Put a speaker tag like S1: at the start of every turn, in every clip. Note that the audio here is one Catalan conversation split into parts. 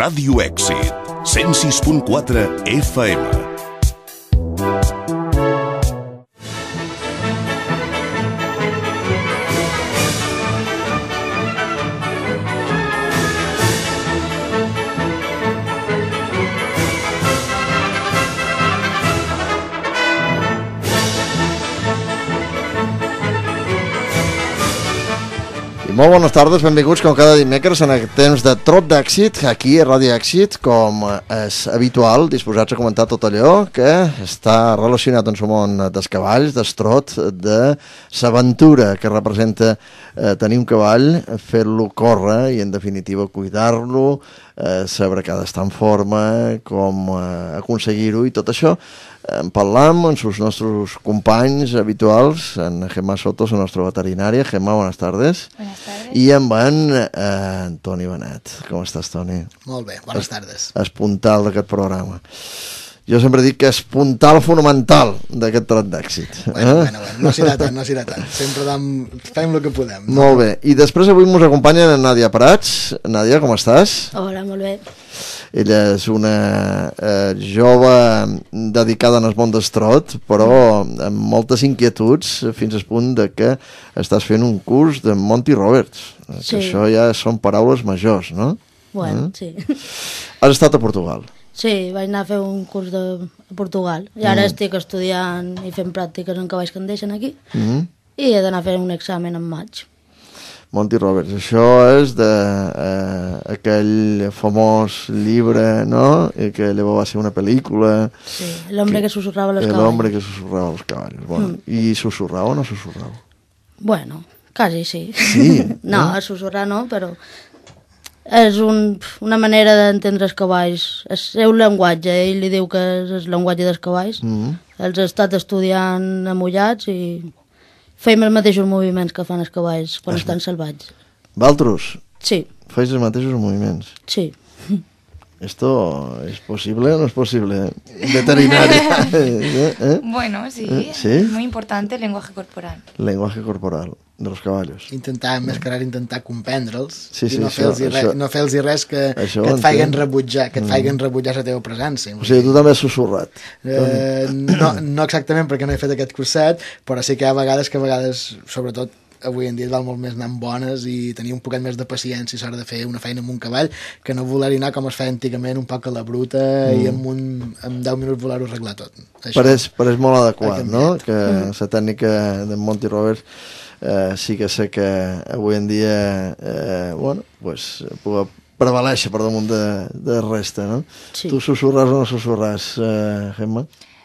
S1: Ràdio Èxit, 106.4 FM.
S2: Molt bones tardes, benvinguts com cada dimecres en aquest temps de Trot d'Èxit, aquí a Ràdio Èxit, com és habitual, disposats a comentar tot allò que està relacionat amb el món dels cavalls, del trot, de l'aventura que representa eh, tenir un cavall, fer-lo córrer i en definitiva cuidar-lo, eh, saber que ha d'estar en forma, com eh, aconseguir-ho i tot això en parlam amb els nostres companys habituals, en Gemma Soto, la nostra veterinària. Gemma, bones tardes. Bones tardes. I amb en eh, Antoni Benet. Com estàs, Toni? Molt bé, bones es, tardes. Es puntal d'aquest programa jo sempre dic que és puntal fonamental d'aquest tram d'èxit. Bueno, eh? bueno, bueno, eh? no serà tant,
S1: no serà tant. Sempre dam, fem el que podem.
S2: No? Molt bé. I després avui ens acompanya en Nàdia Prats. Nàdia, com estàs? Hola, molt bé. Ella és una eh, jove dedicada en el món d'estrot, però amb moltes inquietuds, fins al punt de que estàs fent un curs de Monty Roberts. Sí. Que això ja són paraules majors, no?
S3: Bueno, eh? sí.
S2: Has estat a Portugal.
S3: Sí, vaig anar a fer un curs de Portugal i ara mm. estic estudiant i fent pràctiques en cavalls que em deixen aquí mm -hmm. i he d'anar a fer un examen en maig.
S2: Monty Roberts, això és de eh, aquell famós llibre, no?, I que llavors va ser una pel·lícula... Sí,
S3: L'hombre que, que susurrava els cavalls. L'hombre
S2: que susurrava els cavalls, bueno. Mm. I susurrava o no susurrava?
S3: Bueno, quasi sí. Sí? no, no? Eh? susurrar no, però és un, una manera d'entendre els cavalls, el seu llenguatge, ell li diu que és el llenguatge dels cavalls, mm -hmm. els ha estat estudiant amullats i fem els mateixos moviments que fan els cavalls quan es... estan salvatges.
S2: Valtros? Sí. Feis els mateixos moviments? Sí. ¿Esto es posible o no es posible? Veterinaria. Eh, ¿Eh? ¿Eh? Bueno, sí. Eh, sí. Muy
S4: importante el lenguaje corporal.
S2: Lenguaje corporal dels cavallos.
S1: Intentar mascarar, intentar comprendre'ls sí, sí, i no fer-los res,
S2: no fer res
S1: que, això que et faiguen rebutjar que et mm. faiguen rebutjar la teva presència. O sigui,
S2: tu també has sussurrat.
S1: Eh, no, no exactament perquè no he fet aquest curset, però sí que hi ha vegades que a vegades, sobretot avui en dia val molt més anar amb bones i tenir un poquet més de paciència a l'hora de fer una feina amb un cavall que no voler anar com es feia antigament un poc a la bruta mm. i amb, un, amb 10 minuts voler-ho arreglar
S2: tot. Això pareix, pareix molt adequat, no? Que mm-hmm. la tècnica de Monty Roberts eh, sí que sé que avui en dia eh, bueno, pues, puc prevaleixer per damunt de, de resta, ¿no? Sí. Tu susurras o no susurras, eh, Gemma?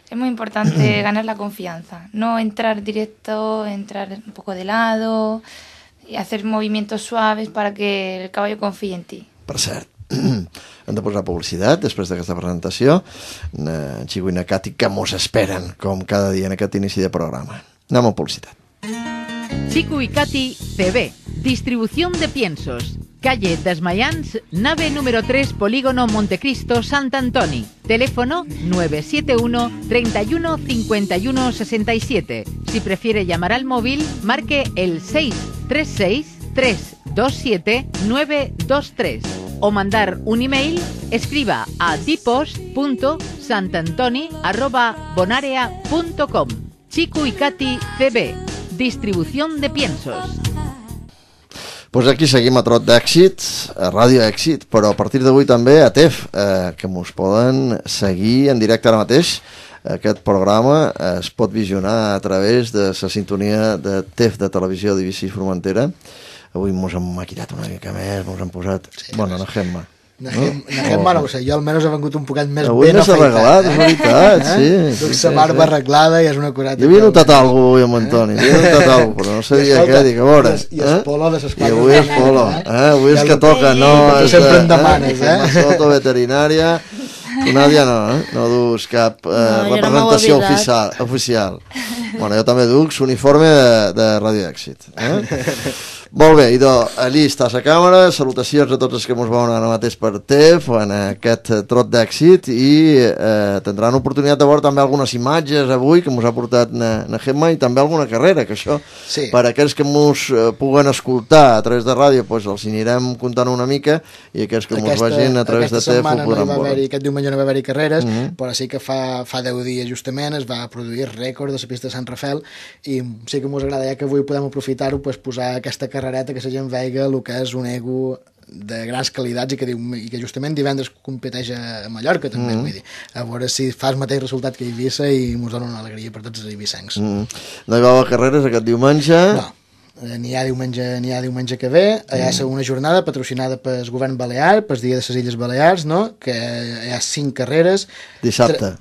S4: Es muy importante ganar la confianza, no entrar directo, entrar un poco de lado y hacer movimientos suaves para que el caballo confíe en ti.
S2: Per cert, hem de posar publicitat després d'aquesta presentació. Eh, en Xigui i en Cati, que mos esperen, com cada dia en aquest inici de programa. Anem a publicitat.
S5: Chico y Cati CB. Distribución de piensos. Calle Desmayans, nave número 3, Polígono Montecristo, Sant Antoni. Teléfono 971 31 51 67. Si prefiere llamar al móvil, marque el 636 327 923 o mandar un email, escriba a tipos.santantoni.bonarea.com. Chico y Katy CB Distribución de piensos.
S2: Pues aquí seguim a Trot d'Èxit, a Ràdio Èxit, però a partir d'avui també a TEF, eh, que nos poden seguir en directe ara mateix. Aquest programa es pot visionar a través de la sintonia de TEF de Televisió Divisi Formentera. Avui mos hem maquillat una mica més, mos hem posat... Sí, bueno, no, Gemma. Nahem, oh. Nahem
S1: sé, jo almenys he vengut un poquet més Avui ben afaitat. Avui regalat, eh? és veritat, eh? sí. Duc sa sí, barba sí. arreglada i és una curata. Jo
S2: havia notat alguna cosa avui amb Antoni, eh? havia notat alguna cosa, però no sabia què, dic, a veure. I, es, eh?
S1: polo de s'esquadra. I avui és polo, eh? avui és que toca, no... És, sempre em eh? demanes, eh? Soto
S2: veterinària, tu Nàdia no, eh? No dus cap eh, no, representació no oficial, oficial. Bueno, jo també duc uniforme de, de Ràdio Èxit. Eh? Molt bé, idò, allí eh, estàs a càmera, salutacions a tots els que ens veuen ara mateix per TEF en aquest eh, trot d'èxit i eh, tindran oportunitat de veure també algunes imatges avui que ens ha portat na, na Gemma i també alguna carrera, que això, sí. per aquells que ens eh, puguen escoltar a través de ràdio, pues, els anirem contant una mica i aquells que ens vegin a través de TEF ho podran no veure.
S1: Aquest diumenge no va haver-hi carreres, mm -hmm. però sí que fa, fa 10 dies justament es va produir rècord de la pista de Sant Rafel i sí que ens ja que avui podem aprofitar-ho pues, posar aquesta carrereta que la gent veiga el que és un ego de grans qualitats i que, diu, i que justament divendres competeix a Mallorca també, mm -hmm. vull dir, a veure si fa el mateix resultat que Eivissa i ens dona
S2: una alegria per tots els eivissencs. Mm -hmm. No hi va a carreres aquest diumenge? No
S1: eh, n'hi ha diumenge n'hi ha diumenge que ve hi ha una mm. jornada patrocinada pel govern balear pel dia de les Illes Balears no? que hi ha cinc carreres
S2: dissabte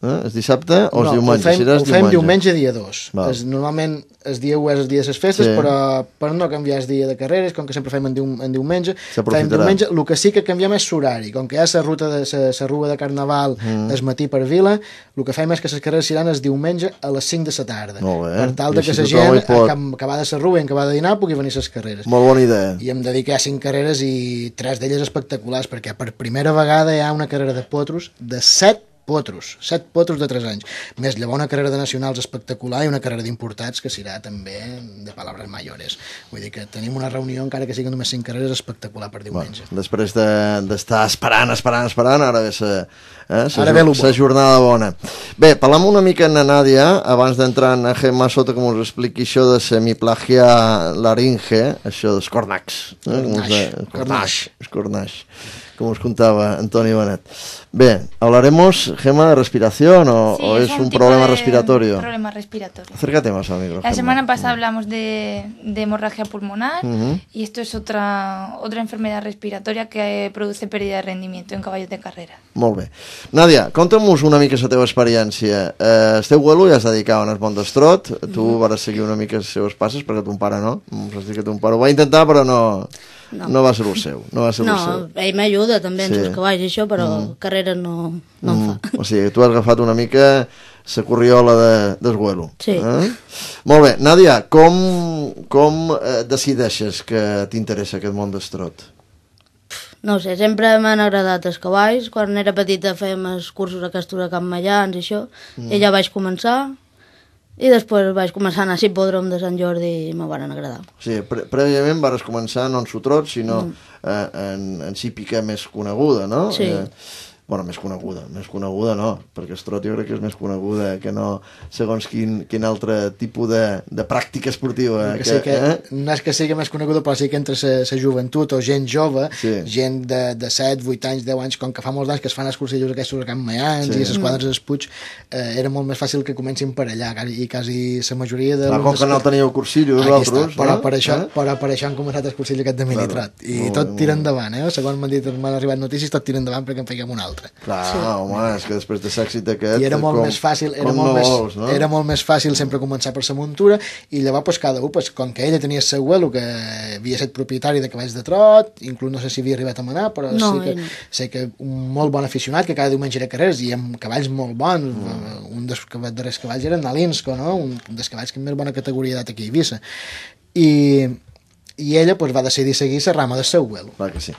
S2: Eh? És dissabte o no, diumenge? Ho fem, si ho fem diumenge. diumenge
S1: dia 2. Es, normalment el dia 1 és el dia de les festes, sí. però per no canviar el dia de carreres, com que sempre fem en, dium, en diumenge, fem diumenge, el que sí que canviem és l'horari. Com que hi ha la ruta de la rua de Carnaval mm. es matí per Vila, el que fem és que les carreres seran el diumenge a les 5 de la tarda.
S2: Per tal de que la si gent, pot...
S1: de la rua i acabada de dinar, pugui venir a les carreres.
S2: Molt bona idea. I
S1: em hi ha 5 carreres i tres d'elles espectaculars, perquè per primera vegada hi ha una carrera de potros de 7 potros, set potros de 3 anys. Més, llavors una carrera de nacionals espectacular i una carrera d'importats que serà també de paraules mayores. Vull dir que tenim una reunió, encara que siguin només 5 carreres, espectacular per
S2: diumenge. Bueno, després d'estar de, esperant, esperant, esperant, ara ve la eh, bo. jornada bona. Bé, parlem una mica en Nadia, abans d'entrar en Gemma Sota, com us expliqui això de semiplàgia laringe, això dels cornacs. Eh? eh cornaix. Cornaix. Cornaix. Cornaix com us contava Antoni Bonet. Bé, hablaremos, Gema, de respiración o, sí, o es, un, un problema respiratorio. problema
S4: respiratorio.
S2: Acércate más al micrófono. La semana pasada
S4: hablamos de, de hemorragia pulmonar i -huh. y esto es otra, otra enfermedad respiratoria que eh, produce pérdida de rendimiento en caballos de carrera.
S2: Molt bé. Nadia, conta'm-nos una mica la teva experiència. Eh, el teu abuelo ja es dedicava el món d'estrot, tu uh -huh. vas seguir una mica els seus passes perquè ton pare no, vas dir que ton pare ho va intentar però no no. no va ser el seu. No, va ser no el seu.
S3: ell m'ajuda també sí. en els cavalls i això, però mm. carrera no, no
S2: mm. en fa. O sigui, tu has agafat una mica la corriola de, d'esguelo. Sí. Eh? Molt bé, Nàdia, com, com eh, decideixes que t'interessa aquest món d'estrot?
S3: No sé, sempre m'han agradat els cavalls. Quan era petita fèiem els cursos a Castura Camp Mallans i això, mm. i ja vaig començar i després vaig començar a anar a l'hipòdrom de Sant Jordi i me van agradar.
S2: Sí, pre prèviament vas començar no en sotrot, sinó mm. eh, en, en cípica més coneguda, no? Sí. Eh, bueno, més coneguda, més coneguda no, perquè Estrot jo crec que és més coneguda que no segons quin, quin altre tipus de, de pràctica esportiva. Que, que, sí que,
S1: eh? No és que sigui més coneguda, però sí que entre la joventut o gent jove, sí. gent de, de 7, 8 anys, 10 anys, com que fa molts anys que es fan els cursillos aquests sobre Camp Mayans sí. i les quadres mm. d'Espuig, eh, era molt més fàcil que comencin per allà, i quasi la majoria de... Clar, com que no teníeu
S2: cursillos, vosaltres... Però, eh? per això, eh?
S1: però per això han començat els cursillos aquest de Militrat, claro. i molt tot tira endavant, eh? segons m'han dit, m'han arribat notícies, tot tira endavant perquè en fiquem un altre.
S2: Clar, sí. home, és que després de l'èxit d'aquest... I era molt com, més fàcil, era molt, no més, vols, no? era
S1: molt més fàcil sempre començar per la muntura i llavors pues, cada un, pues, com que ella tenia seu el que havia estat propietari de cavalls de trot, inclús no sé si havia arribat a manar, però no, sé, que, no. sé que un molt bon aficionat que cada diumenge era carrers, i amb cavalls molt bons, mm. Eh, un dels darrers cavalls era Nalinsko, no? un dels cavalls que més bona categoria d'edat aquí a Eivissa.
S2: I, i ella pues, va decidir seguir la rama de seu vuelo. Clar que sí.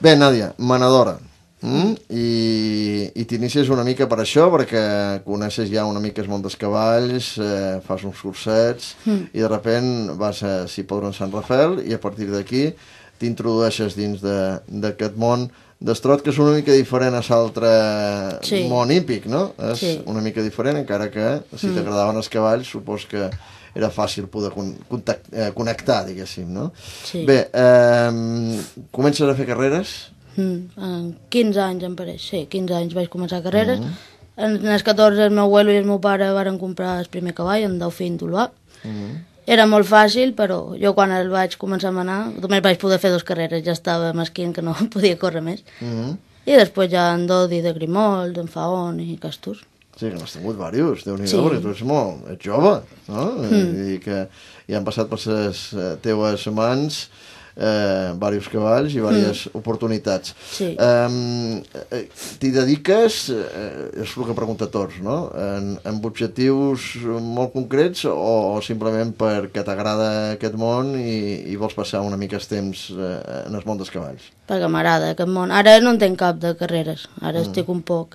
S2: Bé, Nàdia, manadora, Mm? I, i t'inicies una mica per això perquè coneixes ja una mica el món dels cavalls eh, fas uns cursets mm. i de repent vas a Cipodron Sant Rafel i a partir d'aquí t'introdueixes dins d'aquest món d'estrot que és una mica diferent a l'altre sí. món hípic no? és sí. una mica diferent encara que si mm. t'agradaven els cavalls supos que era fàcil poder contactar, eh, connectar, diguéssim, no? Sí. Bé, eh, comences a fer carreres?
S3: Mm, en 15 anys em pareix, sí, 15 anys vaig començar carreres. Mm -hmm. En els 14 el meu abuelo i el meu pare varen comprar el primer cavall, en Dauphin Toloà. Mm -hmm. Era molt fàcil, però jo quan el vaig començar a manar només vaig poder fer dues carreres, ja estava masquint que no podia córrer més. Mm -hmm. I després ja en Dodi de Grimold, en Faon i Castur.
S2: Sí, que n'has tingut diversos, déu nhi sí. perquè tu ets molt, ets jove, no? Mm. I que ja han passat per les eh, teues mans eh, diversos cavalls i diverses mm. oportunitats. Sí. Um, T'hi dediques, eh, és el que pregunta tots, no? En, amb objectius molt concrets o, o simplement perquè t'agrada aquest món i, i vols passar una mica els temps eh, en el món dels cavalls?
S3: Perquè m'agrada aquest món. Ara no en tenc cap de carreres, ara mm. estic un poc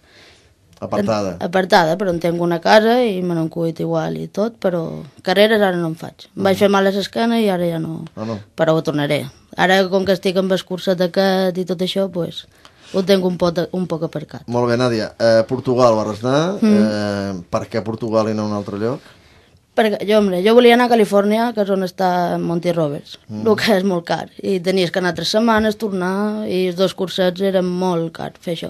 S3: Apartada. Er, apartada, però en tinc una casa i me n'han cuit igual i tot, però carreres ara no en faig. Em ah. vaig fer mal a l'esquena i ara ja no. Ah, no. Però ho tornaré. Ara, com que estic amb el curset aquest i tot això, doncs... Pues, ho tinc un, pot, un poc aparcat.
S2: Molt bé, Nàdia. Eh, Portugal vas anar. Mm. Eh, per què Portugal i no un altre lloc?
S3: Perquè, jo, hombre, jo volia anar a Califòrnia, que és on està Monty Roberts, mm. el que és molt car. I tenies que anar tres setmanes, tornar, i els dos cursets eren molt car fer això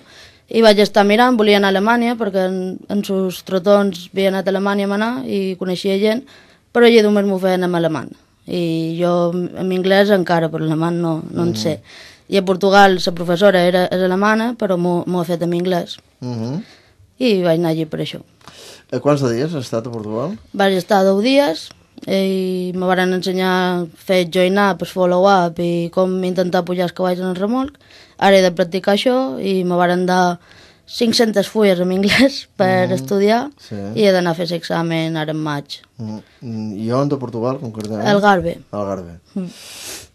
S3: i vaig estar mirant, volia anar a Alemanya, perquè en, en sus trotons havia anat a Alemanya a manar i coneixia gent, però allà només m'ho feien en alemany. I jo en anglès encara, però alemany no, no en mm-hmm. sé. I a Portugal la professora era, és alemana, però m'ho ha fet en anglès. Uh mm-hmm. -huh. I vaig anar allí per això.
S2: A eh, quants dies has estat a Portugal?
S3: Vaig estar 10 dies, i me van ensenyar a fer joinar, pues, follow-up i com intentar pujar els cavalls en el remolc. Ara he de practicar això i me van dar 500 fulles en anglès per mm, estudiar sí. i he d'anar a fer l'examen ara en maig.
S2: Mm, mm I on de Portugal, concretament? El Garbe. El Garbe. Mm.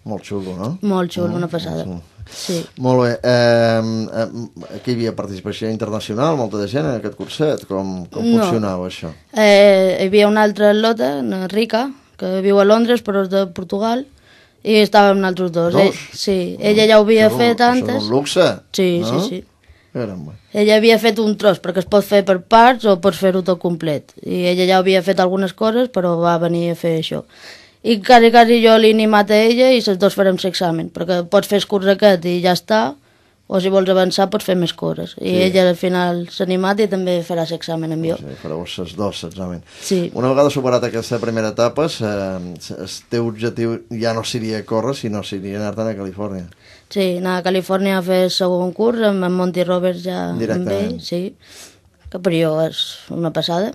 S2: Molt xulo, no? Molt xulo, mm, una passada. Mm. Sí. Molt bé. Eh, aquí hi havia participació internacional, molta de gent en aquest curset. Com, com no. funcionava això?
S3: Eh, hi havia una altra lota, una rica, que viu a Londres però és de Portugal, i estàvem nosaltres dos. Dos? Ell, sí, oh, ella ja ho havia això, fet antes. Això és un luxe, Sí, no? sí, sí. Caramba. Ella havia fet un tros, perquè es pot fer per parts o pots fer-ho tot complet. I ella ja havia fet algunes coses, però va venir a fer això i quasi, quasi jo l'he animat a ella eh, i els dos farem l'examen, perquè pots fer el curs aquest i ja està, o si vols avançar pots fer més coses. I sí. ella al final s'ha animat i també farà l'examen amb jo. Sí, fareu
S2: els dos l'examen. Sí. Una vegada superat aquesta primera etapa, el teu objectiu ja no seria córrer, sinó seria anar te a Califòrnia.
S3: Sí, anar a Califòrnia a fer el segon curs amb en Monty Roberts ja amb ell. Sí, que per jo és una passada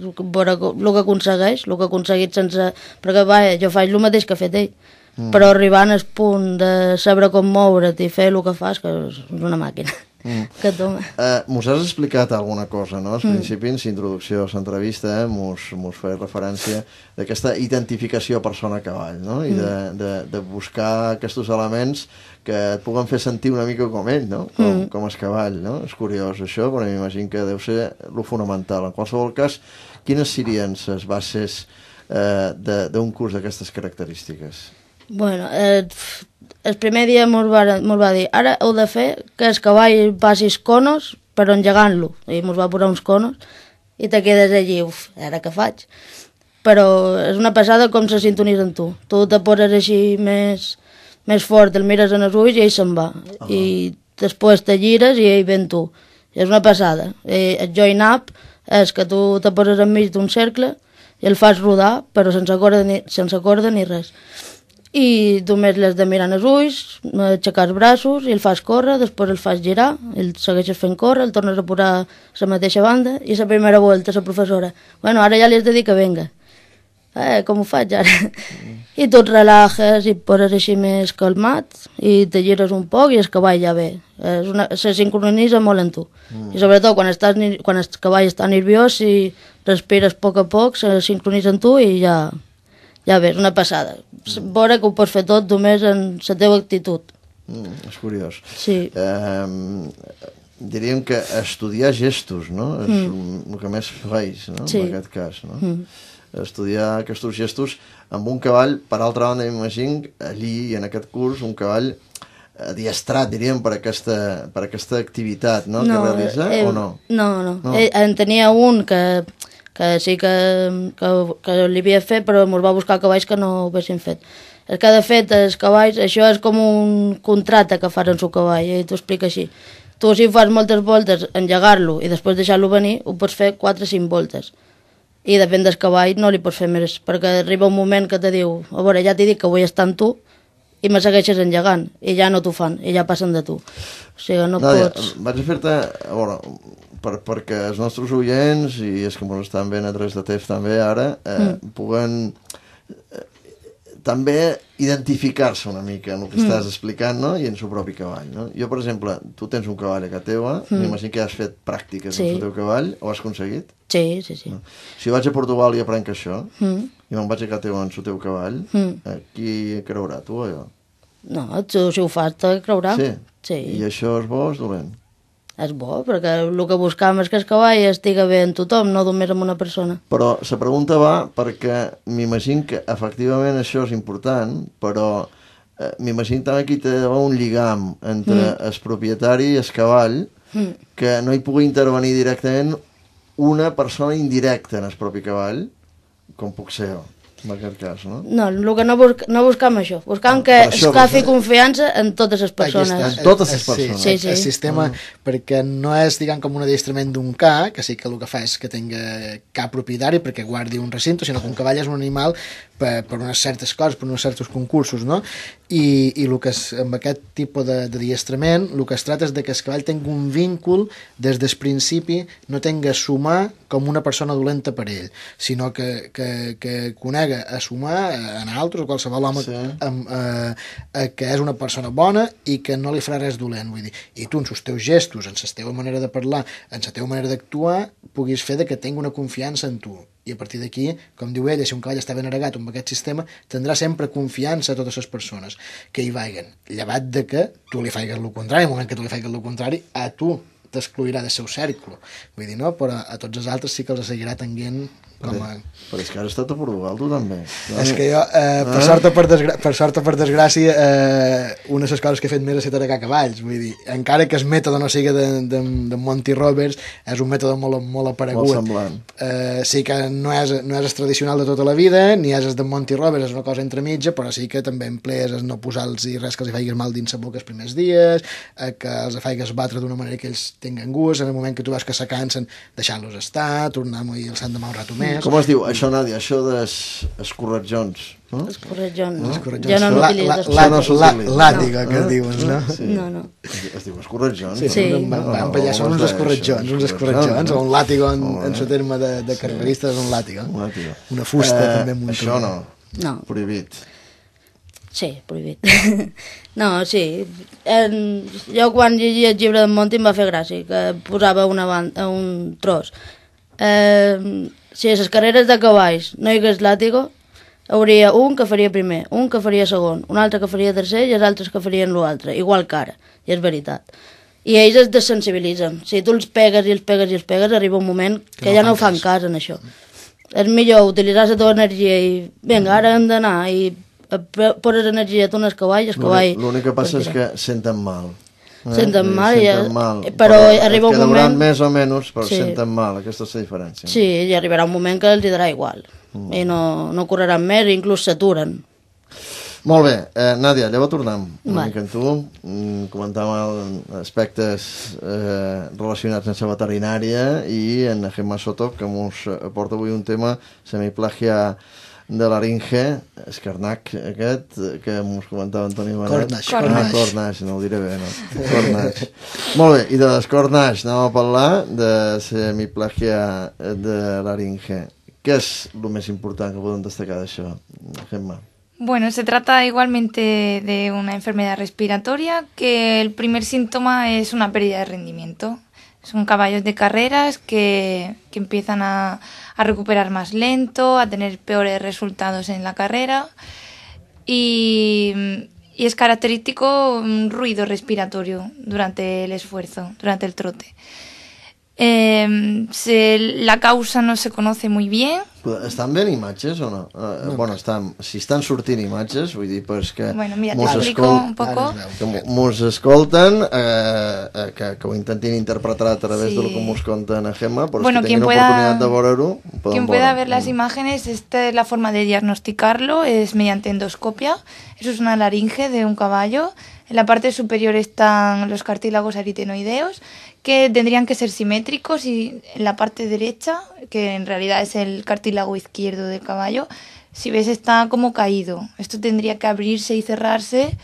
S3: veure el que aconsegueix, el que ha aconseguit sense... Perquè, vaja, jo faig el mateix que ha fet ell. Mm. Però arribant al punt de saber com moure't i fer el que fas, que és una màquina mm. que et dona.
S2: Uh, Mos has explicat alguna cosa, no? Als mm. principis, introducció a l'entrevista, eh? mos, mos faré referència d'aquesta identificació persona-cavall, no? I mm. de, de, de buscar aquests elements que et puguen fer sentir una mica com ell, no? Com, mm. com es cavall, no? És curiós això, però m'imagino que deu ser lo fonamental. En qualsevol cas, quines serien les bases eh, d'un curs d'aquestes característiques?
S3: Bueno, eh, el primer dia mos va, mos va dir, ara heu de fer que el cavall passis conos però engegant-lo. I mos va posar uns conos i te quedes allí, uf, ara què faig? Però és una passada com se sintonis amb tu. Tu te poses així més, més fort, el mires en els ulls i ell se'n va. Uh ah. -huh. I després te gires i ell ven tu. És una passada. I eh, el join up és que tu te poses enmig d'un cercle i el fas rodar, però sense corda ni, sense corda ni res i tu més l'has de mirar els ulls, aixecar els braços i el fas córrer, després el fas girar, el segueixes fent córrer, el tornes a posar a la mateixa banda i la primera volta la professora, bueno, ara ja li has de dir que venga. Eh, com ho faig ara? Mm. I tu et relaxes i et poses així més calmat i te gires un poc i el cavall ja ve. És una, se sincronitza molt en tu. Mm. I sobretot quan, estàs, quan el cavall està nerviós i respires a poc a poc, se sincronitza en tu i ja ja és una passada. Vora que ho pots fer tot només en la teva actitud.
S2: Mm, és curiós. Sí. Um, diríem que estudiar gestos, no? És mm. el que més feis, no? Sí. En aquest cas, no? Mm. Estudiar aquests gestos amb un cavall, per altra banda, m'imagino, allí, en aquest curs, un cavall adiestrat, eh, diríem, per aquesta, per aquesta activitat no? no que realitza, eh, o no? No, no. no. Eh,
S3: en tenia un que que sí que, que, que li havia fet, però ens va buscar cavalls que no ho haguessin fet. És que, de fet, els cavalls, això és com un contracte que fas amb el cavall, i eh, t'ho explica així. Tu, si fas moltes voltes, engegar-lo i després deixar-lo venir, ho pots fer 4 o 5 voltes. I depèn del cavall, no li pots fer més, perquè arriba un moment que te diu, a veure, ja t'he dit que vull estar amb tu, i me segueixes engegant, i ja no t'ho fan, i ja passen de tu. O sigui, no Dàlia, pots...
S2: Vaig a fer-te, a veure, per, perquè els nostres oients, i els que ens estan veient a través de TEF també ara, eh, mm. puguen eh, també identificar-se una mica en el que mm. estàs explicant no? i en el seu propi cavall. No? Jo, per exemple, tu tens un cavall a casa teva, mm. m'imagino que has fet pràctiques sí. amb el teu cavall, ho has aconseguit? Sí, sí, sí. No? Si vaig a Portugal i aprenc això, mm. i me'n vaig a casa teva amb el teu cavall, mm. eh, qui creurà, tu o jo? No,
S3: tu si ho fas te creurà. Sí. sí. I
S2: això és bo o és dolent?
S3: És bo, perquè el que buscam és que el cavall estiga bé en tothom, no només amb una persona.
S2: Però la pregunta va perquè m'imagino que efectivament això és important, però eh, m'imagino també que hi té un lligam entre mm. el propietari i el cavall, mm. que no hi pugui intervenir directament una persona indirecta en el propi cavall, com puc ser jo en aquest cas, no?
S3: No, el que no, busc, no buscam això, buscam ah, que això, es clar, confiança en totes les persones. Està, en totes les eh, persones. Sí, sí, sí. El sistema, -huh. Ah.
S1: perquè no és, diguem, com un adiestrament d'un ca, que sí que el que fa és que tingui ca propietari perquè guardi un recinto, sinó que un cavall és un animal per, per unes certes coses, per uns certs concursos, no? i, i el que és, amb aquest tipus de, de diestrament el que es tracta és de que el cavall tingui un vincul des del principi no a sumar com una persona dolenta per ell, sinó que, que, que conega a sumar en altres o qualsevol home sí. amb, eh, que és una persona bona i que no li farà res dolent, vull dir, i tu en els teus gestos, en la teva manera de parlar, en la teva manera d'actuar, puguis fer de que tingui una confiança en tu i a partir d'aquí, com diu ella, si un cavall està ben aregat amb aquest sistema, tindrà sempre confiança a totes les persones que hi vaguen, llevat de que tu li faigues el contrari, en el moment que tu li faigues el contrari, a tu t'excluirà del seu cercle. Vull dir, no? Però a tots els altres sí que els seguirà tenint
S2: però és que has estat a Portugal, tu també. És que jo, eh, per, eh? sort per,
S1: per sort o per desgràcia, eh, una de les coses que he fet més és ser a cavalls. Vull dir, encara que el mètode no sigui de, de, de Monty Roberts, és un mètode molt, molt aparegut. Molt semblant. Eh, sí que no és, no és el tradicional de tota la vida, ni és el de Monty Roberts, és una cosa entre mitja, però sí que també emplees el no posar-los res que els faigues mal dins la boca els primers dies, eh, que els faigues batre d'una manera que ells tinguen gust, en el moment que tu veus que se cansen, deixant-los estar, tornar-ho i
S2: els han de mal rato més, més. Com es diu això, Nadia? Això dels escorretjons. No? Escorretjons, no? Escorretjons. Jo no n'utilitzo. L'àtiga, que no? diuen, no? Sí. No, no. Es diu
S1: escorretjons. Sí. sí. No, no, no, són uns escorretjons, uns escorretjons, o un làtigo en, en su terme de, de carrerista és un làtigo. Un làtigo. Una fusta, eh, també, molt Això no.
S2: No. Prohibit.
S3: Sí, prohibit. no, sí. En, jo quan llegia el llibre d'en Monti em va fer gràcia, que posava una banda, un tros. Eh, si les carreres de cavalls no hi hagués làtigo, hauria un que faria primer, un que faria segon, un altre que faria tercer i els altres que farien l'altre, igual que ara, i és veritat. I ells es desensibilitzen. Si tu els pegues i els pegues i els pegues, arriba un moment que, que no ja no fan cas en això. És millor utilitzar la tota teva energia i vinga, ara hem d'anar i eh, poses energia tu en el cavall i el cavall... L'únic que passa és
S2: que senten mal eh? senten mal, I senten mal. I, eh, però, però arriba un moment... més o menys, però sí. senten mal, aquesta és la diferència. Sí,
S3: i arribarà un moment que els hi darà igual, mm. i no, no correran més, inclús s'aturen.
S2: Molt bé, eh, Nàdia, llavors tornem una vale. mica amb tu. Mm, comentàvem aspectes eh, relacionats amb la veterinària i en Gemma Soto, que ens porta avui un tema semiplàgia de laringe, escarnac aquest, que ens comentava Antoni Manet. Cornaix. Cornaix. Ah, Cornaix, no ho diré bé, no? Cornaix. Molt bé, i de les l'escornaix anem a parlar de semiplàgia de laringe. Què és el més important que podem destacar d'això, Gemma?
S4: Bueno, se trata igualmente de una enfermedad respiratoria que el primer síntoma es una pérdida de rendimiento. Son caballos de carreras que, que empiezan a, a, recuperar más lento, a tener peores resultados en la carrera y, y es característico un ruido respiratorio durante el esfuerzo, durante el trote. Eh, se, la causa no se conoce muy bien.
S2: Estan ben imatges o no? Eh, no. Bueno, estan, si estan sortint imatges, vull dir, pues que... Bueno, mira, t'explico un poco. Que mos escolten, eh, eh, que, que ho intentin interpretar a través sí. de lo que mos conten a Gemma, però bueno, si tenen pueda, oportunitat de veure-ho,
S3: Quien pueda ver las
S4: mm. imágenes, esta es la forma de diagnosticarlo, es mediante endoscopia. Eso es una laringe de un caballo. En la parte superior están los cartílagos aritenoideos, que tendrían que ser simétricos y en la parte derecha, que en realidad es el cartílago izquierdo del caballo, si ves está como caído. Esto tendría que abrirse y cerrarse.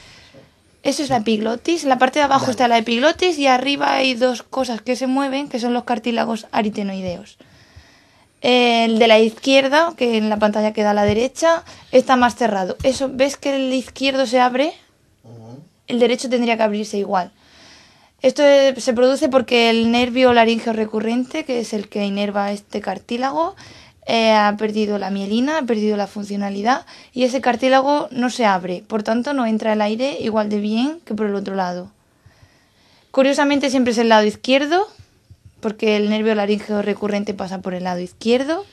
S4: Eso es la epiglotis. En la parte de abajo está la epiglotis y arriba hay dos cosas que se mueven, que son los cartílagos aritenoideos. El de la izquierda, que en la pantalla queda a la derecha, está más cerrado. Eso, ¿ves que el izquierdo se abre? El derecho tendría que abrirse igual. Esto se produce porque el nervio laríngeo recurrente, que es el que inerva este cartílago, eh, ha perdido la mielina, ha perdido la funcionalidad y ese cartílago no se abre, por tanto no entra el aire igual de bien que por el otro lado. Curiosamente siempre es el lado izquierdo, porque el nervio laríngeo recurrente pasa por el lado izquierdo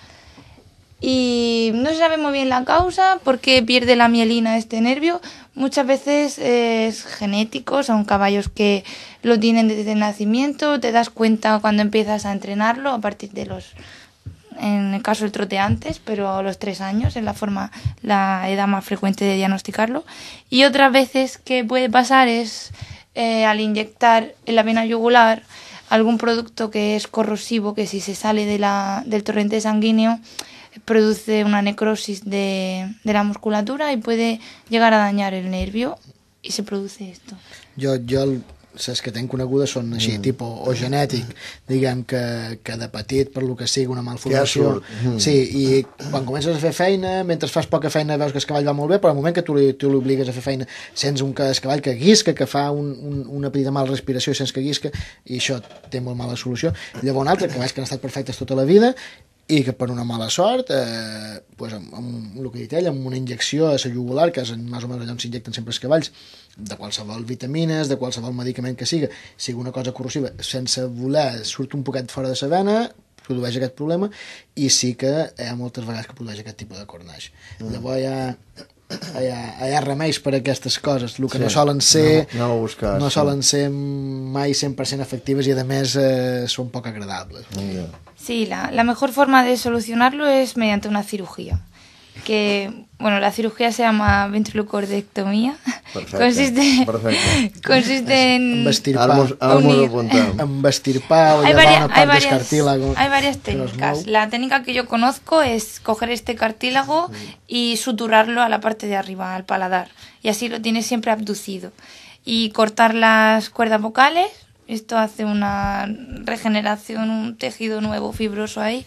S4: y no se sabe muy bien la causa, por qué pierde la mielina este nervio. Muchas veces es genético, son caballos que lo tienen desde el nacimiento, te das cuenta cuando empiezas a entrenarlo a partir de los, en el caso del trote antes, pero a los tres años es la forma, la edad más frecuente de diagnosticarlo. Y otras veces que puede pasar es eh, al inyectar en la vena yugular algún producto que es corrosivo, que si se sale del torrente sanguíneo, produce una necrosis de, de la musculatura y puede llegar a dañar el nervio i se produce esto.
S1: Jo, jo les que tenc conegudes són així, mm. tipus, o genètic, diguem que, que de petit, per lo que sigui, una malformació. Ja mm. Sí, i quan comences a fer feina, mentre fas poca feina veus que el cavall va molt bé, però al moment que tu, tu l'obligues a fer feina, sents un cavall que guisca, que fa un, un, una petita mala respiració i sents que guisca, i això té molt mala solució. Llavors, un altre, cavalls que han estat perfectes tota la vida i que per una mala sort, eh, pues amb, amb el que he dit ell, eh, amb una injecció a la jugular, que és més o menys allò on s'injecten sempre els cavalls, de qualsevol vitamines, de qualsevol medicament que siga, sigui una cosa corrosiva, sense voler, surt un poquet fora de la vena, produeix aquest problema, i sí que hi ha moltes vegades que produeix aquest tipus de cornaix. Mm. Llavors hi ha hi ha, hi ha remeis per a aquestes coses el que sí, no solen ser no,
S2: no, buscar, no solen
S1: sí. ser mai 100% efectives i a més eh, són poc agradables
S2: yeah.
S4: Sí, la, la mejor forma de solucionarlo es mediante una cirugía que, bueno, la cirugía se llama ventriloquordectomía. Consiste, consiste en...
S2: hay
S1: varias, técnicas.
S4: La técnica que yo conozco es coger este cartílago mm. y suturarlo a la parte de arriba, al paladar. Y así lo tienes siempre abducido. Y cortar las cuerdas vocales. Esto hace una regeneración, un tejido nuevo fibroso ahí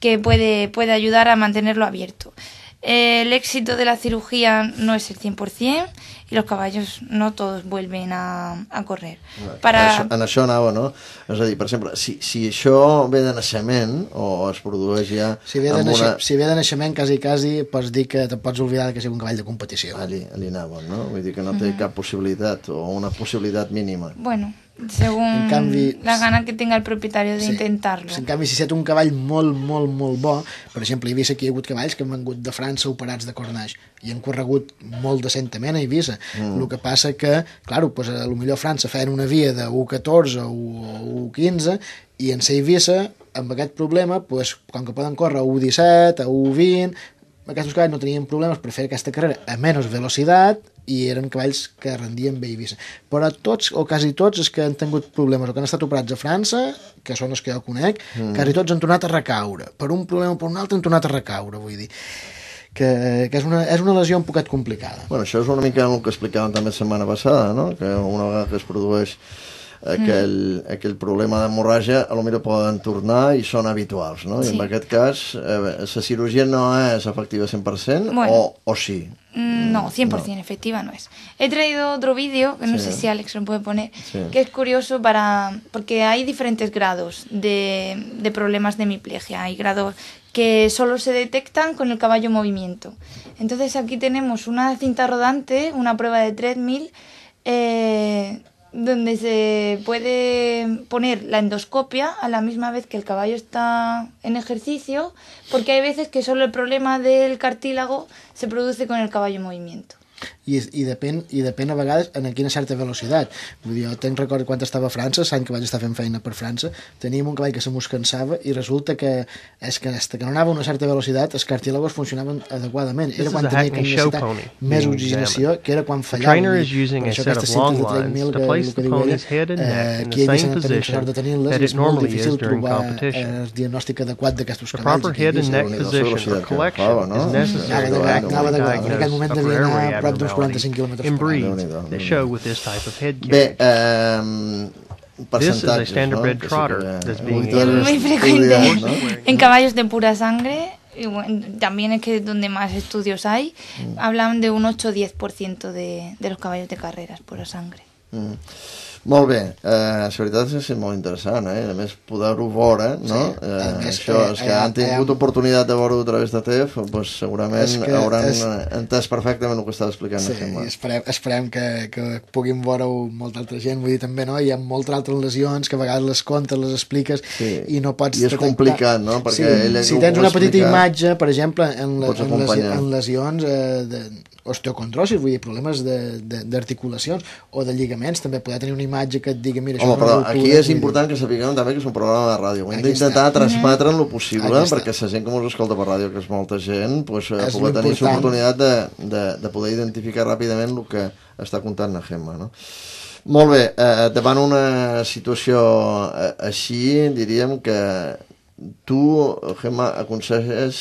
S4: que puede, puede ayudar a mantenerlo abierto. El éxito de la cirugía no es el 100% y los caballos no todos vuelven a, a correr. Para... Això,
S2: en això anava, no? És a dir, per exemple, si, si això ve de naixement o es produeix ja... Si ve
S1: de, naix... una... si ve de naixement, quasi, quasi, pots dir que te'n pots oblidar que sigui un cavall de competició. Ali,
S2: ali anava, no? Vull dir que no té mm -hmm. cap possibilitat o una possibilitat mínima.
S4: Bueno, segons en canvi, la gana que tinga el propietari d'intentar-lo. Sí.
S2: En canvi, si set un cavall molt, molt,
S1: molt bo, per exemple, a Eivissa aquí hi ha hagut cavalls que han vengut de França operats de cornaix i han corregut molt decentament a Eivissa. Mm. El que passa que, clar, pues, a lo millor França feien una via de 1.14 o 1.15 i en ser Eivissa, amb aquest problema, pues, com que poden córrer a 1.17, a 1.20, aquests cavalls no tenien problemes per fer aquesta carrera a menys velocitat, i eren cavalls que rendien bé a Eivissa. Però tots, o quasi tots, és que han tingut problemes o que han estat operats a França, que són els que jo conec, mm. quasi tots han tornat a recaure. Per un problema o per un altre han tornat a recaure, vull dir
S2: que, que és, una, és una lesió un poquet complicada. Bueno, això és una mica el que explicàvem també la setmana passada, no? que una vegada que es produeix que el problema problema hemorragia a lo mejor pueden turnar y son habituales no? en aquest cas, eh, la no es efectiva 100% o, o sí?
S4: Mm, no, 100% efectiva no es. He traído otro vídeo, que no sé si Alex lo em puede poner, que es curioso para porque hay diferentes grados de, de problemas de hemiplegia. Hay grados que solo se detectan con el caballo en movimiento. Entonces aquí tenemos una cinta rodante, una prueba de 3000, eh, donde se puede poner la endoscopia a la misma vez que el caballo está en ejercicio, porque hay veces que solo el problema del cartílago se produce con el caballo en movimiento.
S1: i, i, depèn, i depèn a vegades en quina certa velocitat. Vull dir, jo tenc record quan estava a França, l'any que vaig estar fent feina per França, teníem un cavall que se mos cansava i resulta que és que és que no anava a una certa velocitat els cartílagos funcionaven adequadament. Era quan tenia que necessitar més oxigenació, que era quan fallava. Per això aquesta cintes de treadmill que el que diu eh, que ells sort de tenir-les, és molt difícil trobar eh, el diagnòstic adequat d'aquestos cavalls. La proper head and neck position en aquell moment devia anar 45
S2: km em, muy frecuente en
S4: caballos de pura sangre también es que donde más estudios hay mm. hablan de un 8 10% de los caballos de carreras pura sangre
S2: Mm. Molt bé, eh, la veritat és que molt interessant, eh? a més poder-ho veure, no? Sí, eh, és això, que, és que eh, han tingut eh, oportunitat de veure-ho a través de TEF, doncs segurament que hauran és... entès perfectament el que estava explicant. Sí, i
S1: esperem, esperem que, que puguin veure-ho molta altra gent, vull dir també, no? Hi ha moltes altres lesions que a vegades les comptes, les expliques sí. i no pots... I és detectar... complicat, no? Perquè sí, si tens una petita explicar, imatge, per exemple, en, les, en, les, en lesions eh, de, osteocondrosis, vull dir, problemes d'articulacions o de lligaments, també poder tenir una imatge que et digui, mira, això Home, però ruptura, aquí és important
S2: que sapiguem també que és un programa de ràdio, ho hem d'intentar transmetre en lo possible, perquè la gent que ens escolta per ràdio, que és molta gent, pues, eh, és poder tenir l'oportunitat de, de, de poder identificar ràpidament el que està contant la Gemma, no? Molt bé, eh, davant una situació eh, així, diríem que tu, Gemma, aconsegueixes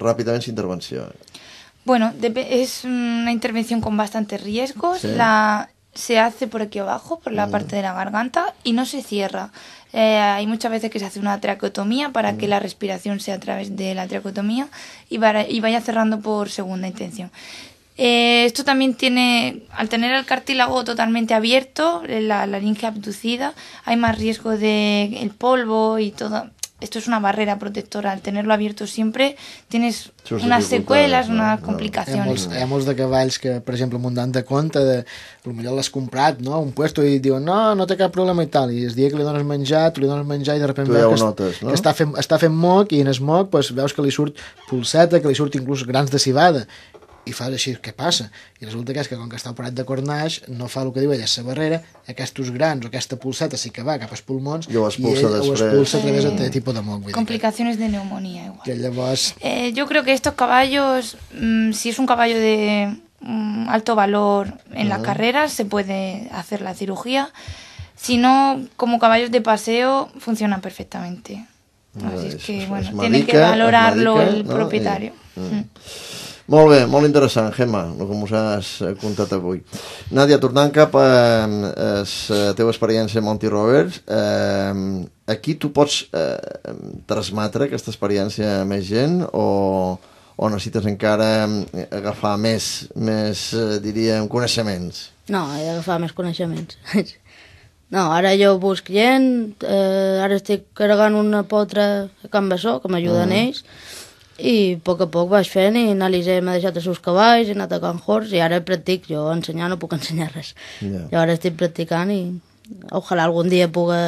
S2: ràpidament la intervenció. Eh?
S4: Bueno, es una intervención con bastantes riesgos. La, se hace por aquí abajo, por la mm. parte de la garganta, y no se cierra. Eh, hay muchas veces que se hace una traqueotomía para que mm. la respiración sea a través de la traqueotomía y, y vaya cerrando por segunda intención. Eh, esto también tiene, al tener el cartílago totalmente abierto, la laringe abducida, hay más riesgo de el polvo y todo, esto es una barrera protectora. Al tenerlo abierto siempre tienes Sus unes seqüeles, no, unes no. complicacions. Hi ha,
S1: molts, de cavalls que, per exemple, muntant de compte, de, potser l'has comprat, no?, un puesto i diuen, no, no té cap problema i tal, i es dia que li dones menjar, tu li dones menjar i de repente veus que,
S2: notes, no? que està,
S1: fent, està fent moc i en es moc pues, veus que li surt pulseta, que li surt inclús grans de cibada, y fas decir ¿qué pasa? y resulta que es que con que està operat de cornaix, no fa lo que digo ella, se barrera, aquestos grans o aquesta pulseta que va cap als que i ho i expulsa a través de tipus de
S4: Complicaciones de neumonía igual. Eh, yo creo que estos caballos, mm, si es un caballo de mm, alto valor en la carrera, se puede hacer la cirugía. Si no, como caballos de paseo, funcionan perfectamente. Así es que, bueno, tiene que valorarlo el propietario.
S2: Molt bé, molt interessant, Gemma, el que ens has eh, contat avui. Nàdia, tornant cap a la eh, eh, teva experiència a Monty Roberts, eh, aquí tu pots eh, transmetre aquesta experiència a més gent o, o necessites encara agafar més, més diríem, coneixements?
S3: No, he d'agafar més coneixements. No, ara jo busc gent, eh, ara estic carregant una potra a Can Bessó, que m'ajuden mm. ells, i a poc a poc vaig fent i analitzé, m'he deixat els seus cavalls, he anat a Can Horse i ara practic, jo ensenyar no puc ensenyar res. Yeah. Jo ara estic practicant i ojalà algun dia pugui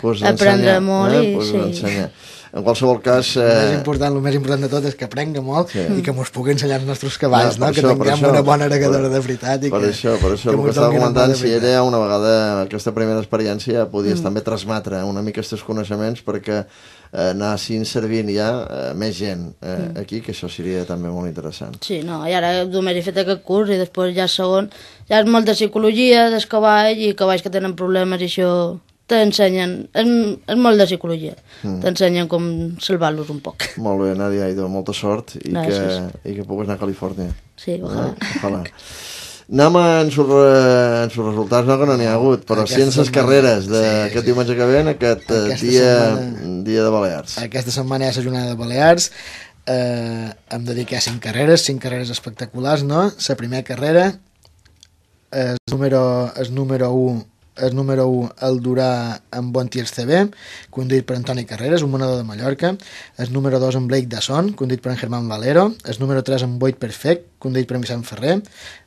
S3: pues aprendre ensenyar, molt. Eh? I, pues sí. ensenyar.
S2: En qualsevol cas... Eh... El, més
S1: important, el més important de tot és que aprenga molt sí. i que ens pugui ensenyar els nostres cavalls, ja, no? Això, que tinguem una bona regadora de veritat i per que... Això, per això, que el que estava comentant, si
S2: era una vegada aquesta primera experiència, podies mm. també transmetre una mica aquests coneixements perquè eh, anessin servint ja eh, més gent eh, mm. aquí, que això seria també molt interessant.
S3: Sí, no, i ara només he fet aquest curs i després ja segon, ja és molt de psicologia, dels cavalls i cavalls que tenen problemes i això t'ensenyen, és, és molt de psicologia, mm. t'ensenyen com salvar-los un poc.
S2: Molt bé, Nadia i molta sort i, Gràcies. que, i que puguis anar a Califòrnia. Sí, eh? ojalà. Eh? ojalà. Anem a en sus, en sus resultats, no que no n'hi ha hagut, però Aquesta ciències setmana, carreres d'aquest sí, sí. diumenge que ve, aquest eh, dia, setmana, dia de Balears. Aquesta setmana és la jornada de Balears,
S1: eh, em dediqué a cinc carreres, cinc carreres espectaculars, no? La primera carrera és número, és número 1 el número 1, el Durà amb Bon Tiers CB, conduït per Antoni Carreras, un monador de Mallorca, el número 2 amb Blake Dasson, conduït per en Germán Valero, el número 3 amb Boit Perfect, conduït per en Vicent Ferrer,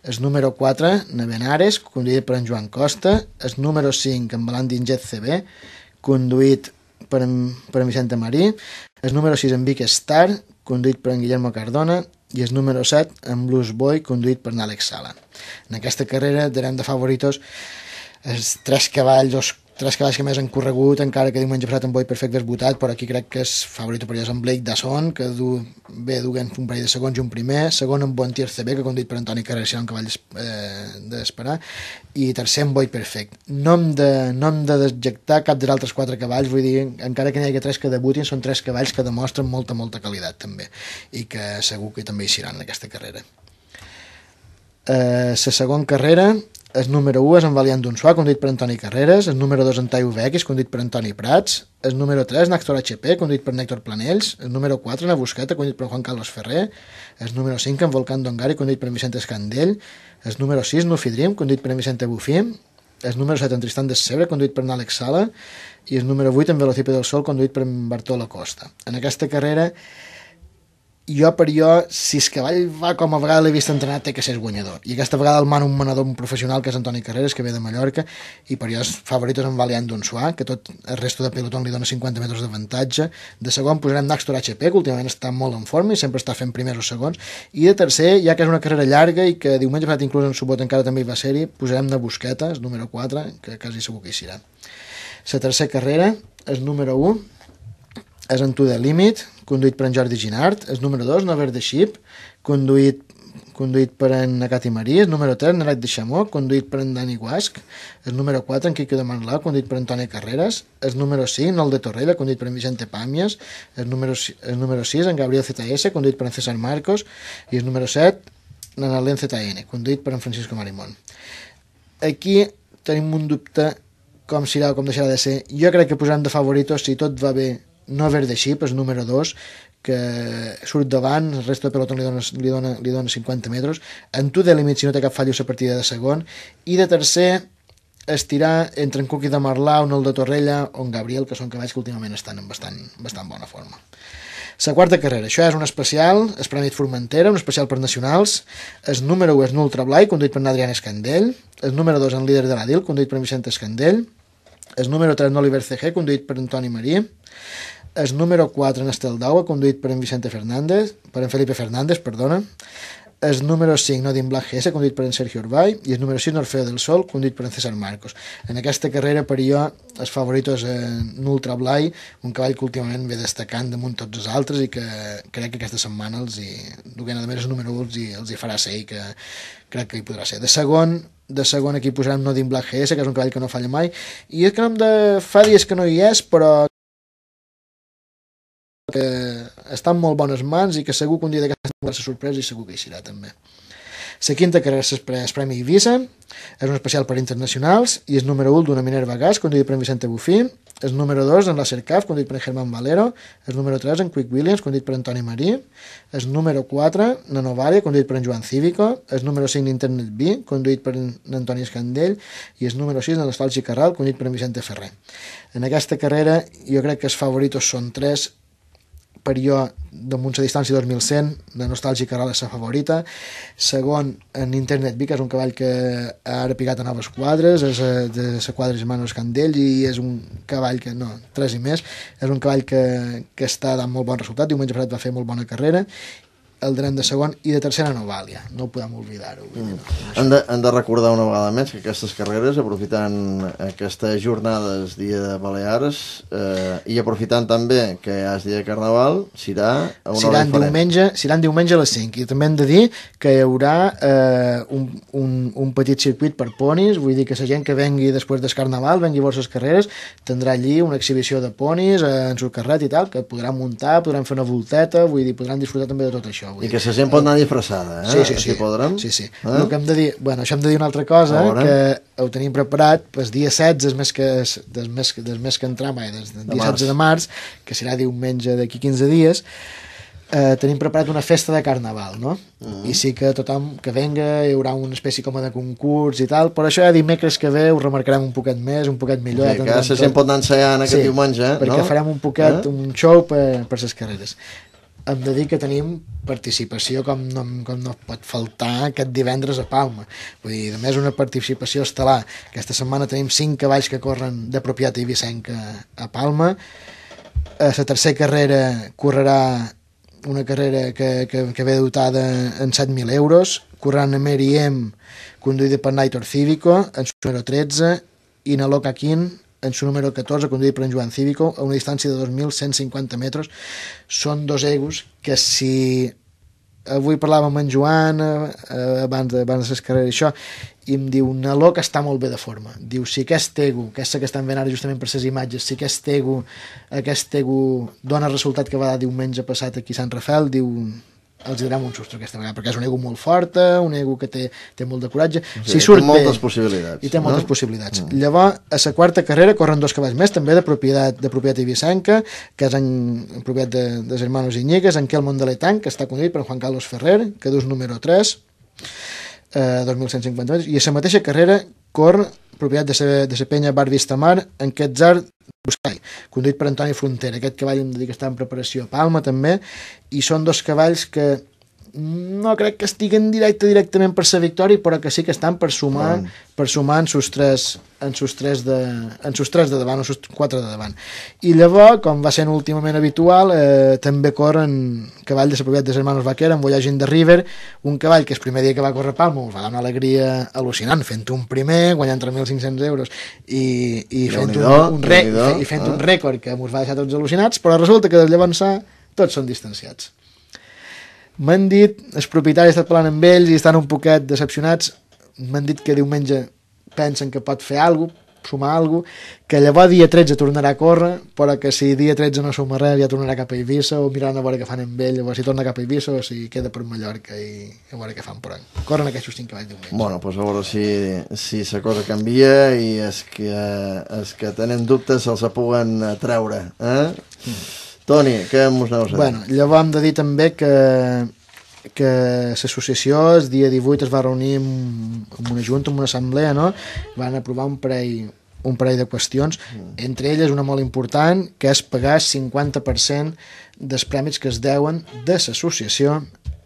S1: el número 4, Nevenares, conduït per en Joan Costa, el número 5, amb Balan Dinget CB, conduït per en, per en Vicente Marí, el número 6 amb Vic Star, conduït per en Guillermo Cardona, i el número 7 amb Blues Boy, conduït per en Alex Sala. En aquesta carrera darem de favoritos els tres cavalls, els tres cavalls que més han corregut, encara que diumenge passat en Boi perfecte és votat, però aquí crec que és favorit per en Blake Dasson, que du, ve duent un parell de segons i un primer, segon en Bontier CB, que com dit per Antoni Carrer serà un cavall eh, d'esperar, i tercer en Boi perfect. No hem de, no hem de desjectar cap dels altres quatre cavalls, vull dir, encara que n'hi hagi tres que debutin, són tres cavalls que demostren molta, molta qualitat també, i que segur que també hi seran en aquesta carrera. eh, la segon carrera el número 1 és en Valiant Dunsuà, Suà, conduït per Antoni Carreras. El número 2 en Tai UVX, conduït per Antoni Prats. El número 3 en Actor HP, conduït per Nèctor Planells. El número 4 en Busqueta, conduït per Juan Carlos Ferrer. El número 5 en Volcán Dongari, conduït per Vicente Escandell. El número 6 en Ufidrim, conduït per Vicente Bufí. El número 7 en Tristan de Sebre, conduït per Nàlex Sala. I el número 8 en Velocipe del Sol, conduït per Bartolo Costa. En aquesta carrera jo per jo, si el cavall va com a vegada l'he vist entrenar, té que ser guanyador. I aquesta vegada el mana un manador un professional, que és Antoni Carreras, que ve de Mallorca, i per jo els favorit en Valiant Donsuà, que tot el resto de peloton li dona 50 metres d'avantatge. De segon posarem Naxtor HP, que últimament està molt en forma i sempre està fent primers o segons. I de tercer, ja que és una carrera llarga i que diumenge passat inclús en subot encara també hi va ser-hi, posarem de Busquetes, número 4, que quasi segur que hi serà. La tercera carrera és número 1, és en tu de límit, conduït per en Jordi Ginart. El número 2, Nover the Ship, conduït conduït per en Nakati Marí, el número 3, Narat de Xamó, conduït per en Dani Guasc, el número 4, en Quique de Manlà, conduït per en Toni Carreras, el número 5, Nol de Torrella, conduït per en Vicente Pàmies, el número, el número 6, en Gabriel ZS, conduït per en César Marcos, i el número 7, en Alen ZN, conduït per en Francisco Marimón. Aquí tenim un dubte com serà o com deixarà de ser. Jo crec que posarem de favoritos si tot va bé no haver de xip, és número 2, que surt davant, el resta de pelotons li dona, li, dona, li dona 50 metres, en tu de límit si no té cap fallo la partida de segon, i de tercer estirar entre en Cuqui de o el de Torrella o en Gabriel, que són cavalls que últimament estan en bastant, bastant bona forma. La quarta carrera, això és un especial, es Prèmit Formentera, un especial per nacionals, el número 1 és Nultra Blai, conduït per Adrián Escandell, el número 2 en líder de l'Adil, conduït per Vicent Escandell, el número 3 en Oliver CG, conduït per Antoni Marí. El número 4 en Estel Daua, conduït per en Vicente Fernández, per en Felipe Fernández, perdona. El número 5, Nodin Black S, conduït per en Sergio Urbay, i el número 6, Orfeo del Sol, conduït per en César Marcos. En aquesta carrera, per jo, el favorit és en Ultra Blay, un cavall que últimament ve destacant damunt tots els altres i que crec que aquesta setmana els hi... Duguen, a més, el número 1 els hi, els hi farà ser i que crec que hi podrà ser. De segon, de segon aquí posarem Nodin Black GS, que és un cavall que no falla mai, i és que nom de fa dies que no hi és, però que està en molt bones mans i que segur que un dia d'aquesta va ser sorpresa i segur que hi serà també. La quinta que és Premi Ibiza, és un especial per internacionals i és número 1 d'una Minerva Gas, conduïda per Vicente Bufín, el número 2 en la CERCAF, conduït per Germán Valero, el número 3 en Quick Williams, conduït per Antoni Marí, el número 4 Nanovària, conduït per en Joan Cívico, el número 5 Internet B, conduït per en Antoni Escandell, i el número 6 en Nostalgia Carral, conduït per en Vicente Ferrer. En aquesta carrera jo crec que els favoritos són 3, per jo damunt la distància 2100 de nostàlgica que era la seva favorita segon en Internet Vic és un cavall que ha ara picat a noves quadres és eh, de la quadra Germanos Candell i és un cavall que no, tres i més és un cavall que, que està dant molt bon resultat diumenge passat va fer molt bona carrera el de segon i de tercera no valia, no podem oblidar-ho.
S2: Mm. Hem, de, hem de recordar una vegada més que aquestes carreres, aprofitant aquestes jornades dia de Balears eh, i aprofitant també que ja és dia de Carnaval, serà a una hora diferent.
S1: Serà diumenge a les 5 i també hem de dir que hi haurà eh, un, un, un petit circuit per ponis, vull dir que la gent que vengui després del Carnaval, vengui a les carreres, tindrà allí una exhibició de ponis eh, en sul carret i tal, que podran muntar, podran fer una volteta, vull dir, podran disfrutar també de tot això.
S2: I que la gent pot anar disfressada, eh? Sí, sí, sí. Si podrem. Sí, sí. Eh? El que
S1: hem de dir, bueno, això hem de dir una altra cosa, que ho tenim preparat pues, dia 16, des més que, des més, des més que entram, eh? des, del dia de 16 de març, que serà diumenge d'aquí 15 dies, eh, tenim preparat una festa de carnaval, no? Uh mm. -huh. I sí que tothom que venga hi haurà una espècie com de concurs i tal, però això ja dimecres que ve ho remarcarem un poquet més, un poquet millor. Sí, que la gent pot
S2: anar ensaiant aquest sí, diumenge, eh? perquè no? farem un poquet, uh eh?
S1: -huh. un show per, per les carreres hem de dir que tenim participació com no, com no pot faltar aquest divendres a Palma. Vull dir, a més, una participació estel·lar. Aquesta setmana tenim cinc cavalls que corren de propietat Vicenc a Palma. A eh, la tercera carrera correrà una carrera que, que, que ve dotada en 7.000 euros, corrent a Mary M, conduïda per Naitor Cívico, en número 13, i Naloca Quint, en su número 14, conduït per en Joan Cívico, a una distància de 2.150 metres. Són dos egos que si eh, avui parlàvem amb en Joan eh, eh abans de, abans de les carreres i això, i em diu, Naló que està molt bé de forma. Diu, si aquest ego, que és que estan veient ara justament per les imatges, si aquest ego, aquest ego dona resultat que va dar diumenge passat aquí a Sant Rafel, diu, els donem un susto aquesta vegada, perquè és un ego molt forta, un ego que té, té molt de coratge. O sigui, si surt té moltes bé,
S2: possibilitats. I té no? moltes
S1: possibilitats. Mm. Llavors, a la quarta carrera corren dos cavalls més, també de propietat de propietat ibisanca, que és en, en propietat de, de germanos Iñigues, en Kelmon de que està conduït per Juan Carlos Ferrer, que dus número 3, eh, 2.150 metres, i a la mateixa carrera corren propietat de la, de penya Bar Vistamar, en Quetzar Buscai, conduït per Antoni Frontera. Aquest cavall hem de dir que està en preparació a Palma, també, i són dos cavalls que no crec que estiguen directe directament per ser victòria, però que sí que estan per sumar, mm. per sumar en sus tres, en sus tres de, en sus tres de davant o sus quatre de davant. I llavors, com va sent últimament habitual, eh, també corren cavall de la propietat dels hermanos Vaquera, amb Voyaging de River, un cavall que el primer dia que va córrer Palma va donar una alegria al·lucinant, fent un primer, guanyant 3.500 euros i, i fent, un, un, re, i fent eh? un rècord que ens va deixar tots al·lucinats, però resulta que de llavors tots són distanciats. M'han dit, els propietaris estan parlant amb ells i estan un poquet decepcionats, m'han dit que diumenge pensen que pot fer alguna cosa, sumar alguna cosa, que llavors dia 13 tornarà a córrer, però que si dia 13 no suma res ja tornarà cap a Eivissa o mirant a veure què fan amb ell, o si torna cap a Eivissa o si queda per Mallorca i a veure què fan per any. Corren aquests 5 que vaig
S2: diumenge. Bueno, doncs pues a veure si, si la cosa canvia i els que, els que tenen dubtes se'ls puguen treure. Eh? Mm. Toni, què mos deus Bueno, llavors hem de dir
S1: també que que l'associació el dia 18 es va reunir amb, amb una junta, amb una assemblea, no? Van aprovar un parell, un parell de qüestions, mm. entre elles una molt important, que és pagar el 50% dels prèmits que es deuen de l'associació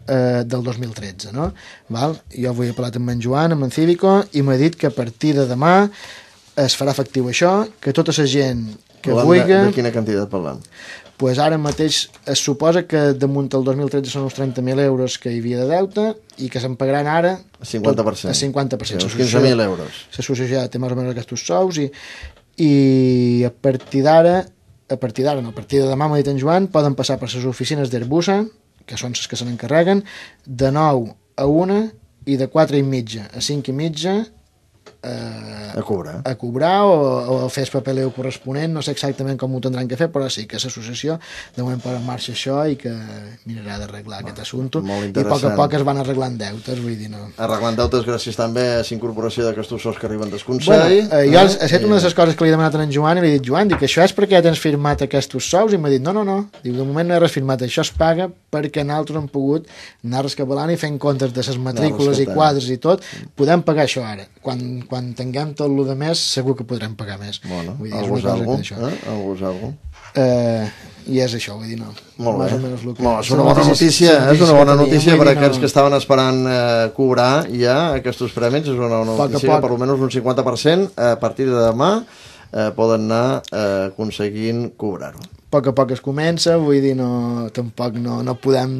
S1: eh, del 2013, no? Val? Jo avui he parlat amb en Joan, amb en Cívico, i m'ha dit que a partir de demà es farà efectiu això, que tota la gent
S2: que vulgui... De, de
S1: quina quantitat parlant? pues ara mateix es suposa que damunt el 2013 són uns 30.000 euros que hi havia de deute i que se'n pagaran ara el 50%, a 50%. 15.000 euros l'associació té més o menys aquests sous i, i a partir d'ara a partir d'ara, no, a partir de demà m'ha dit en Joan poden passar per les oficines d'Herbusa que són les que se n'encarreguen de 9 a 1 i de 4 i mitja a 5 i mitja a, eh, a cobrar, a cobrar o, o a fer el papeleu corresponent, no sé exactament com ho tindran que fer, però sí que l'associació de moment per en marxa això i que mirarà
S2: d'arreglar aquest assumpte i a poc a poc es
S1: van arreglant deutes, vull dir, no.
S2: Arreglant deutes gràcies també a l'incorporació d'aquests sols que arriben del Consell. Bueno, eh, jo eh? he fet una de les
S1: coses que li he demanat a en Joan i li he dit, Joan, dic, això és perquè ja tens firmat aquests sous i m'ha dit, no, no, no, diu, de moment no he firmat, això es paga perquè nosaltres hem pogut anar rescabalant i fent comptes de les matrícules no, i quadres i tot, podem pagar això ara. Quan quan tinguem tot el de més, segur que podrem pagar més.
S2: Bueno, vull dir, algú és algú, cosa eh? algú és algú.
S1: Eh, I és això, vull dir, no. Molt Més bé. o menys que... No, eh? és una bona notícia, és una bona notícia per a aquells que
S2: estaven esperant eh, cobrar ja aquests premis, és una bona notícia, que per almenys un 50% eh, a partir de demà eh, poden anar eh, aconseguint cobrar-ho
S1: poc a poc es comença, vull dir, no, tampoc no, no podem,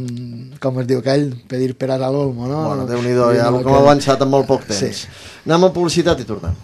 S1: com es diu aquell, pedir per a l'olmo, no? Bueno, déu-n'hi-do, ja el que... hem avançat en molt poc temps. Sí.
S2: Anem a publicitat i tornem.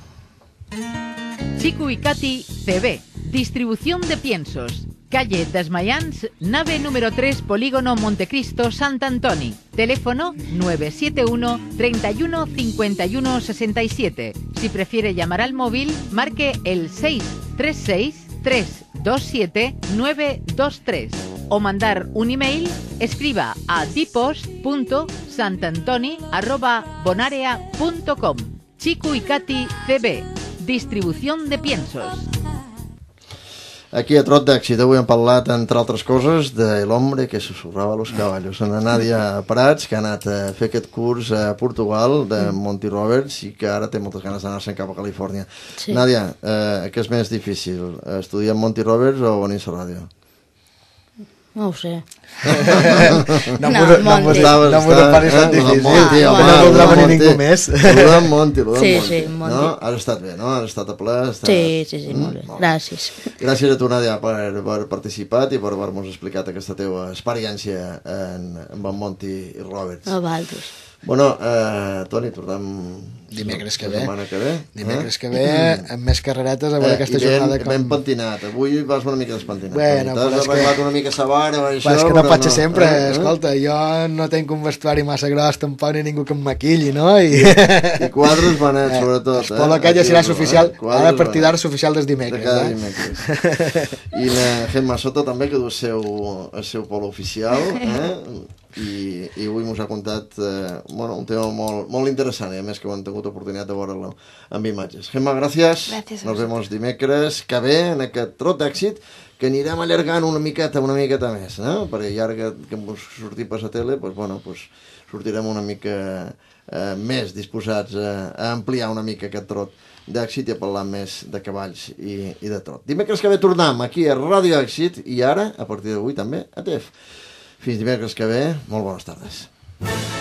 S5: Chico i Cati, CB, distribució de piensos. Calle Desmayans, nave número 3, Polígono Montecristo, Sant Antoni. Teléfono 971 31 51 67. Si prefiere llamar al móvil, marque el 636 3 27923 o mandar un email, escriba a tipos.santantoni.bonarea.com. Chico y Katy CB, distribución de piensos.
S2: Aquí a Trot d'Èxit avui hem parlat, entre altres coses, de l'hombre que susurrava los cavallos. Una Nadia Prats, que ha anat a fer aquest curs a Portugal, de mm. Monty Roberts, i que ara té moltes ganes d'anar-se'n cap a Califòrnia. Sí. Nadia, eh, què és més difícil, estudiar Monty Roberts o venir a la
S3: ràdio? No ho sé. no, no, no, Monti. No, no, no, no, no, no, no,
S2: no, no no, no, no, no, no, no, no, no, no, no, no, no, no, No? Has estat bé, no? Has estat a ple. Estat... Sí, sí, sí, mm? molt bé. Gràcies. Gràcies a tu, Nadia, per haver participat i per haver-nos explicat aquesta teva experiència en, amb en Monti i Roberts.
S3: A vosaltres.
S2: Bueno, eh, Toni, tornem... Dimecres que ve. que ve. Dimecres eh? que ve,
S1: amb més carreretes, a veure eh, aquesta ben, jornada com... ben pentinat.
S2: Avui vas una mica despentinat. Bueno, T'has arreglat que... una mica sabar, amb això... Però és que no pot no... sempre. Eh, eh? Escolta,
S1: jo no tenc un vestuari massa gros, tampoc ni ningú que em maquilli, no? I, I
S2: quadres benets, eh, sobretot. Eh? Polo aquella serà oficial, eh? ara a partir d'ara
S1: és oficial des dimecres. De cada eh?
S2: dimecres. I la Gemma Sota també, que du el seu, el seu polo oficial, eh? i, i avui ens ha contat eh, bueno, un tema molt, molt interessant i a més que ho han tingut oportunitat de veure-lo amb imatges. Gemma, gràcies. Nos vemos dimecres que ve en aquest trot d'èxit que anirem allargant una miqueta, una miqueta més, no? perquè ja que, que hem sortit per la tele, doncs, bueno, doncs sortirem una mica eh, més disposats a, a ampliar una mica aquest trot d'èxit i a parlar més de cavalls i, i de trot. Dimecres que ve tornem aquí a Ràdio Èxit i ara, a partir d'avui, també a TEF. Fins divendres que ve, molt bones tardes.